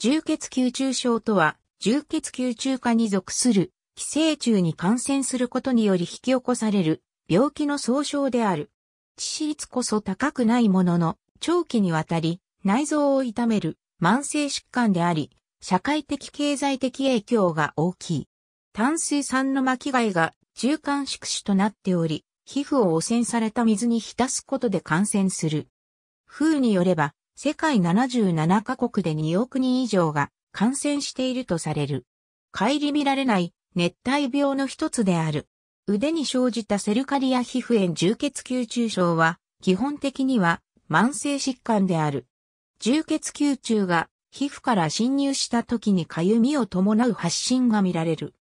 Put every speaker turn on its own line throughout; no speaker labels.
重血球中症とは、重血球中化に属する、寄生虫に感染することにより引き起こされる、病気の総称である。致死率こそ高くないものの、長期にわたり、内臓を痛める、慢性疾患であり、社会的経済的影響が大きい。炭水酸の巻き貝が中間宿主となっており、皮膚を汚染された水に浸すことで感染する。風によれば、世界77カ国で2億人以上が感染しているとされる。帰り見られない熱帯病の一つである。腕に生じたセルカリア皮膚炎充血吸中症は、基本的には慢性疾患である。充血吸中が皮膚から侵入した時にかゆみを伴う発疹が見られる。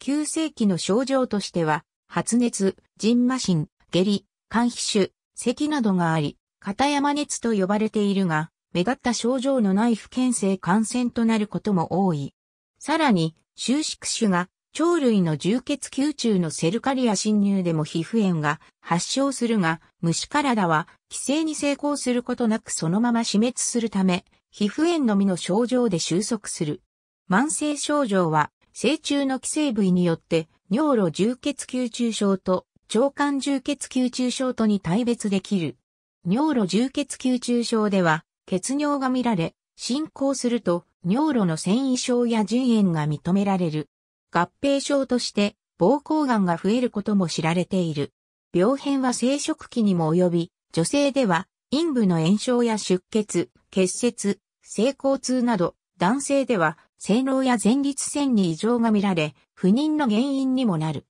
急性期の症状としては、発熱、人麻疹、下痢、肝皮腫、咳などがあり、片山熱と呼ばれているが、目立った症状のない不健性感染となることも多い。さらに、収縮種が、鳥類の充血球中のセルカリア侵入でも皮膚炎が発症するが、虫体は寄生に成功することなくそのまま死滅するため、皮膚炎のみの症状で収束する。慢性症状は、成虫の寄生部位によって、尿路充血球中症と、腸管充血球中症とに対別できる。尿路充血吸中症では、血尿が見られ、進行すると、尿路の繊維症や腎炎が認められる。合併症として、膀胱癌が増えることも知られている。病変は生殖期にも及び、女性では、陰部の炎症や出血、結節、性交痛など、男性では、性能や前立腺に異常が見られ、不妊の原因にもなる。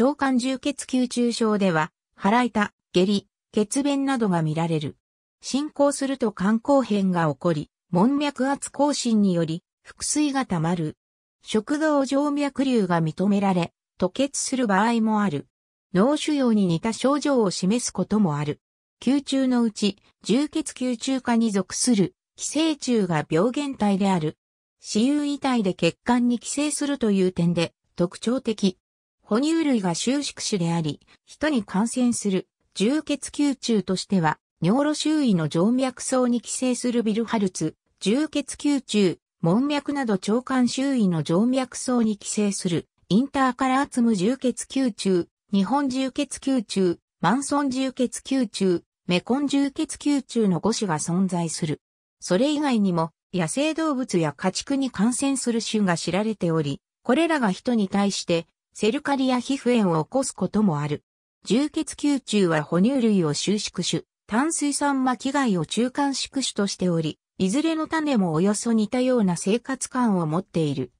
腸管充血吸中症では、腹痛、下痢、血便などが見られる。進行すると肝硬変が起こり、門脈圧更新により、腹水が溜まる。食道静脈瘤が認められ、吐血する場合もある。脳腫瘍に似た症状を示すこともある。宮中のうち、重血宮中科に属する、寄生虫が病原体である。死有遺体で血管に寄生するという点で特徴的。哺乳類が収縮種であり、人に感染する重血球中としては、尿路周囲の静脈層に寄生するビルハルツ、重血球中、門脈など腸管周囲の静脈層に寄生する、インターカラーツム重血球中、日本重血球中、マンソン重血球中、メコン重血球中の5種が存在する。それ以外にも、野生動物や家畜に感染する種が知られており、これらが人に対して、セルカリや皮膚炎を起こすこともある。重血球虫は哺乳類を収縮種、炭水酸巻貝を中間縮種としており、いずれの種もおよそ似たような生活感を持っている。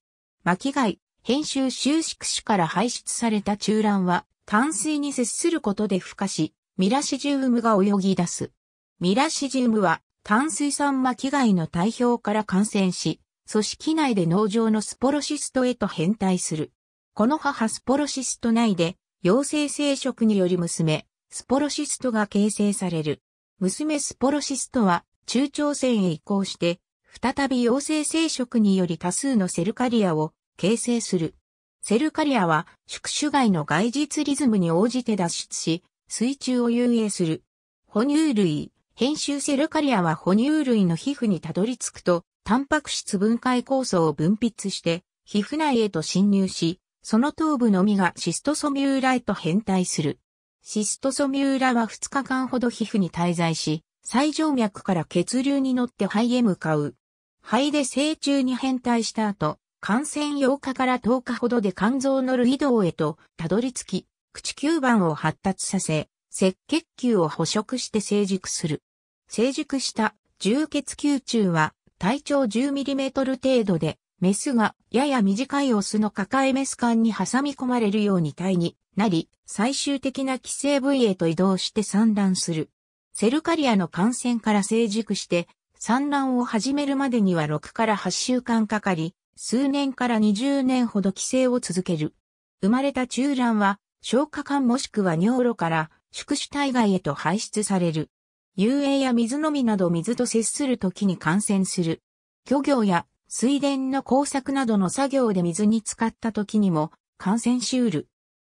巻貝、編集収縮種から排出された中卵は、淡水に接することで孵化し、ミラシジウムが泳ぎ出す。ミラシジウムは、炭水酸巻貝の体表から感染し、組織内で農場のスポロシストへと変態する。この母スポロシスト内で陽性生殖により娘、スポロシストが形成される。娘スポロシストは中長線へ移行して、再び陽性生殖により多数のセルカリアを形成する。セルカリアは宿主外の外実リズムに応じて脱出し、水中を遊泳する。哺乳類、編集セルカリアは哺乳類の皮膚にたどり着くと、タンパク質分解酵素を分泌して、皮膚内へと侵入し、その頭部のみがシストソミューラへと変態する。シストソミューラは2日間ほど皮膚に滞在し、最静脈から血流に乗って肺へ向かう。肺で成虫に変態した後、感染8日から10日ほどで肝臓の類道へとたどり着き、口吸盤を発達させ、赤血球を捕食して成熟する。成熟した重血球中は体長 10mm 程度でメスがやや短いオスの抱えメス管に挟み込まれるように体になり、最終的な寄生部位へと移動して産卵する。セルカリアの感染から成熟して、産卵を始めるまでには6から8週間かかり、数年から20年ほど寄生を続ける。生まれた中卵は、消化管もしくは尿路から宿主体外へと排出される。遊泳や水飲みなど水と接する時に感染する。漁業や水田の工作などの作業で水に浸かった時にも、感染しうる。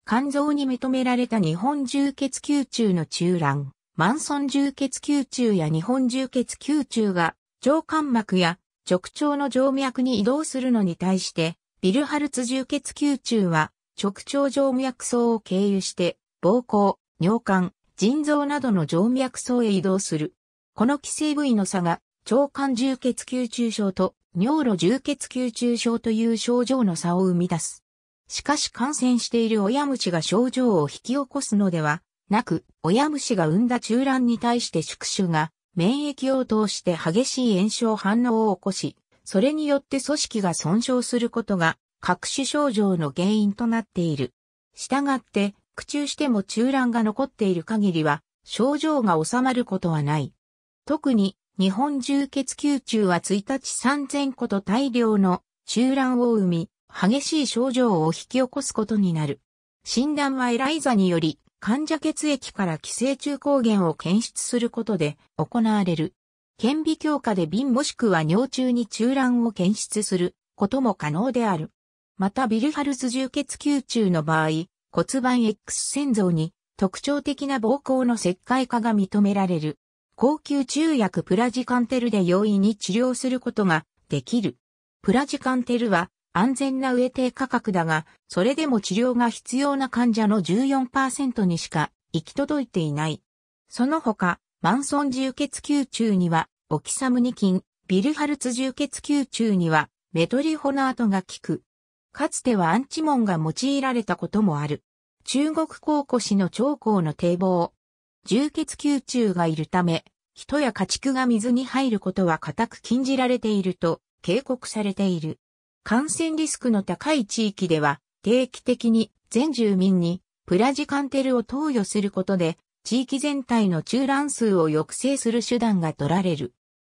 肝臓に認められた日本充血球中の中卵、マンソン充血球中や日本充血球中が、腸肝膜や直腸の静脈に移動するのに対して、ビルハルツ充血球中は、直腸静脈層を経由して、膀胱、尿管、腎臓などの静脈層へ移動する。この寄生部位の差が、腸管充血球中症と尿路充血吸中症という症状の差を生み出す。しかし感染している親虫が症状を引き起こすのではなく、親虫が産んだ中卵に対して宿主が免疫を通して激しい炎症反応を起こし、それによって組織が損傷することが各種症状の原因となっている。したがって、苦中しても中卵が残っている限りは、症状が治まることはない。特に、日本重血球虫は1日3000個と大量の中卵を生み、激しい症状を引き起こすことになる。診断はエライザにより、患者血液から寄生虫抗原を検出することで行われる。顕微鏡下で瓶もしくは尿中に中卵を検出することも可能である。またビルハルス重血球虫の場合、骨盤 X 線像に特徴的な膀胱の石灰化が認められる。高級中薬プラジカンテルで容易に治療することができる。プラジカンテルは安全な上定価格だが、それでも治療が必要な患者の14%にしか行き届いていない。その他、マンソン充血球中には、オキサムニキン、ビルハルツ充血球中には、メトリホナートが効く。かつてはアンチモンが用いられたこともある。中国考古史の長江の堤防、重血球虫がいるため、人や家畜が水に入ることは固く禁じられていると警告されている。感染リスクの高い地域では、定期的に全住民にプラジカンテルを投与することで、地域全体の中乱数を抑制する手段が取られる。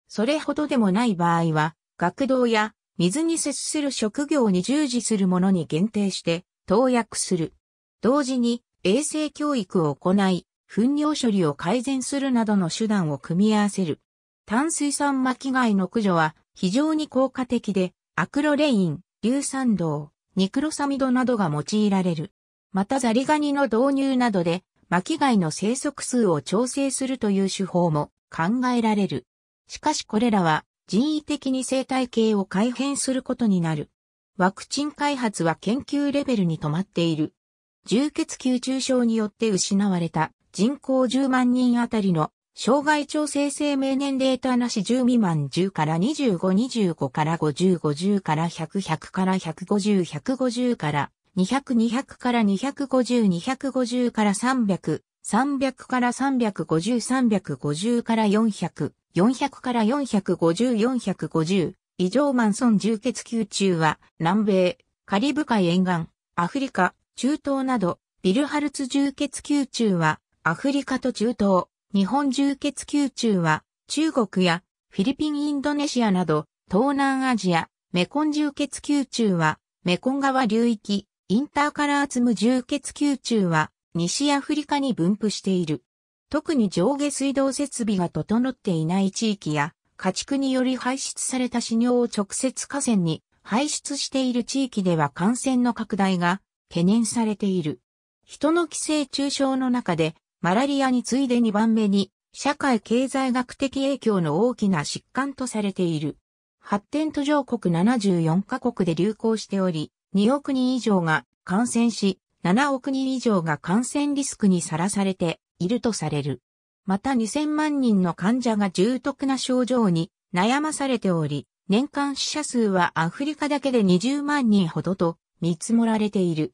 それほどでもない場合は、学童や水に接する職業に従事する者に限定して投薬する。同時に衛生教育を行い、糞尿処理を改善するなどの手段を組み合わせる。炭水酸巻貝の駆除は非常に効果的で、アクロレイン、硫酸銅、ニクロサミドなどが用いられる。またザリガニの導入などで、巻貝の生息数を調整するという手法も考えられる。しかしこれらは人為的に生態系を改変することになる。ワクチン開発は研究レベルに止まっている。重血吸中症によって失われた人口10万人あたりの障害調整生命年齢となし10未満10から25、25から50、50から100、100から150、150から200、200から250、250から300、300から350、350から400、400から450、450異常マンソン重血球中は南米、カリブ海沿岸、アフリカ、中東など、ビルハルツ重血球中はアフリカと中東、日本充血宮中は、中国やフィリピン・インドネシアなど、東南アジア、メコン充血宮中は、メコン川流域、インターカラーツム充血宮中は、西アフリカに分布している。特に上下水道設備が整っていない地域や、家畜により排出された死尿を直接河川に排出している地域では感染の拡大が懸念されている。人の寄生中傷の中でマラリアに次いで2番目に、社会経済学的影響の大きな疾患とされている。発展途上国74カ国で流行しており、2億人以上が感染し、7億人以上が感染リスクにさらされているとされる。また2000万人の患者が重篤な症状に悩まされており、年間死者数はアフリカだけで20万人ほどと見積もられている。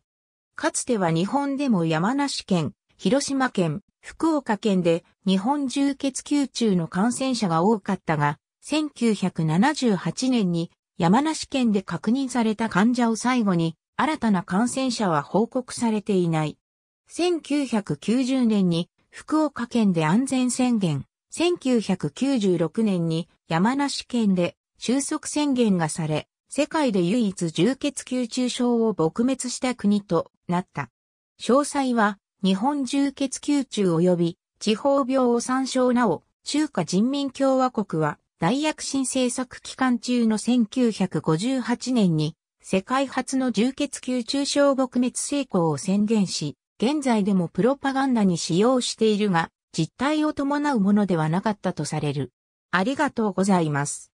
かつては日本でも山梨県、広島県、福岡県で日本充血球中の感染者が多かったが、1978年に山梨県で確認された患者を最後に新たな感染者は報告されていない。1990年に福岡県で安全宣言、1996年に山梨県で収束宣言がされ、世界で唯一充血吸中症を撲滅した国となった。詳細は日本重血宮中及び地方病を参照なお、中華人民共和国は大躍進政策期間中の1958年に世界初の重血球中小撲滅成功を宣言し、現在でもプロパガンダに使用しているが、実態を伴うものではなかったとされる。ありがとうございます。